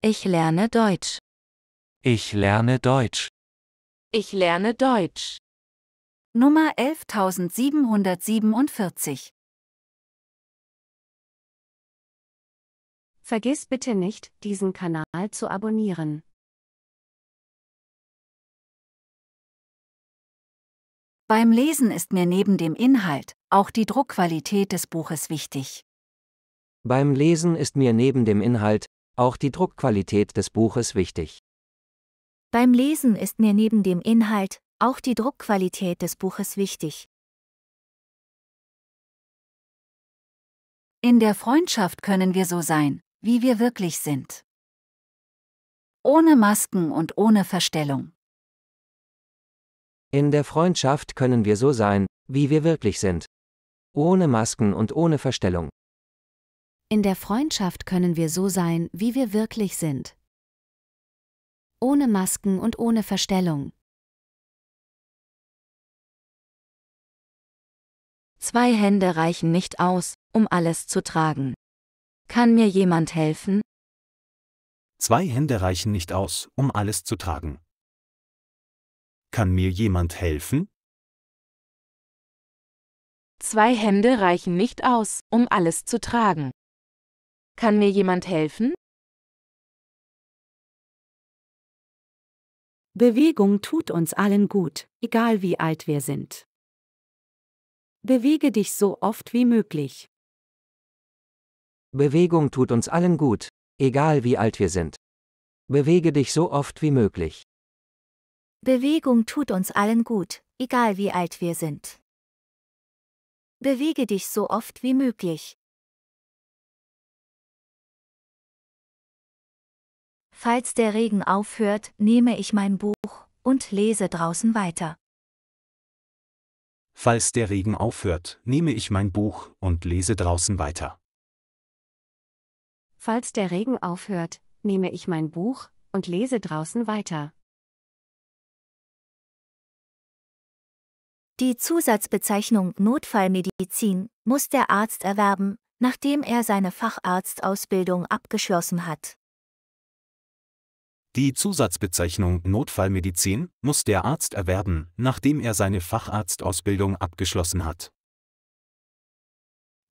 Ich lerne Deutsch. Ich lerne Deutsch. Ich lerne Deutsch. Nummer 11747. Vergiss bitte nicht, diesen Kanal zu abonnieren. Beim Lesen ist mir neben dem Inhalt auch die Druckqualität des Buches wichtig. Beim Lesen ist mir neben dem Inhalt auch die Druckqualität des Buches wichtig. Beim Lesen ist mir neben dem Inhalt auch die Druckqualität des Buches wichtig. In der Freundschaft können wir so sein, wie wir wirklich sind. Ohne Masken und ohne Verstellung. In der Freundschaft können wir so sein, wie wir wirklich sind. Ohne Masken und ohne Verstellung. In der Freundschaft können wir so sein, wie wir wirklich sind. Ohne Masken und ohne Verstellung. Zwei Hände reichen nicht aus, um alles zu tragen. Kann mir jemand helfen? Zwei Hände reichen nicht aus, um alles zu tragen. Kann mir jemand helfen? Zwei Hände reichen nicht aus, um alles zu tragen. Kann mir jemand helfen? Bewegung tut uns allen gut, egal wie alt wir sind. Bewege dich so oft wie möglich. Bewegung tut uns allen gut, egal wie alt wir sind. Bewege dich so oft wie möglich. Bewegung tut uns allen gut, egal wie alt wir sind. Bewege dich so oft wie möglich, Falls der Regen aufhört, nehme ich mein Buch und lese draußen weiter. Falls der Regen aufhört, nehme ich mein Buch und lese draußen weiter. Falls der Regen aufhört, nehme ich mein Buch und lese draußen weiter. Die Zusatzbezeichnung Notfallmedizin muss der Arzt erwerben, nachdem er seine Facharztausbildung abgeschlossen hat. Die Zusatzbezeichnung Notfallmedizin muss der Arzt erwerben, nachdem er seine Facharztausbildung abgeschlossen hat.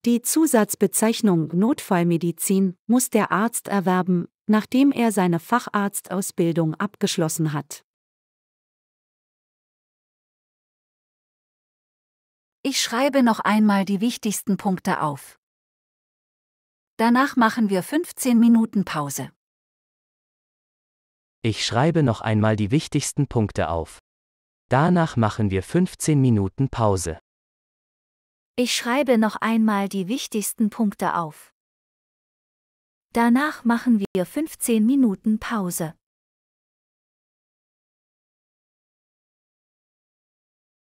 Die Zusatzbezeichnung Notfallmedizin muss der Arzt erwerben, nachdem er seine Facharztausbildung abgeschlossen hat. Ich schreibe noch einmal die wichtigsten Punkte auf. Danach machen wir 15 Minuten Pause. Ich schreibe noch einmal die wichtigsten Punkte auf. Danach machen wir 15 Minuten Pause. Ich schreibe noch einmal die wichtigsten Punkte auf. Danach machen wir 15 Minuten Pause.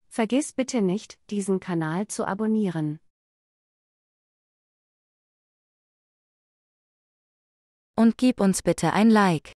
Vergiss bitte nicht, diesen Kanal zu abonnieren. Und gib uns bitte ein Like.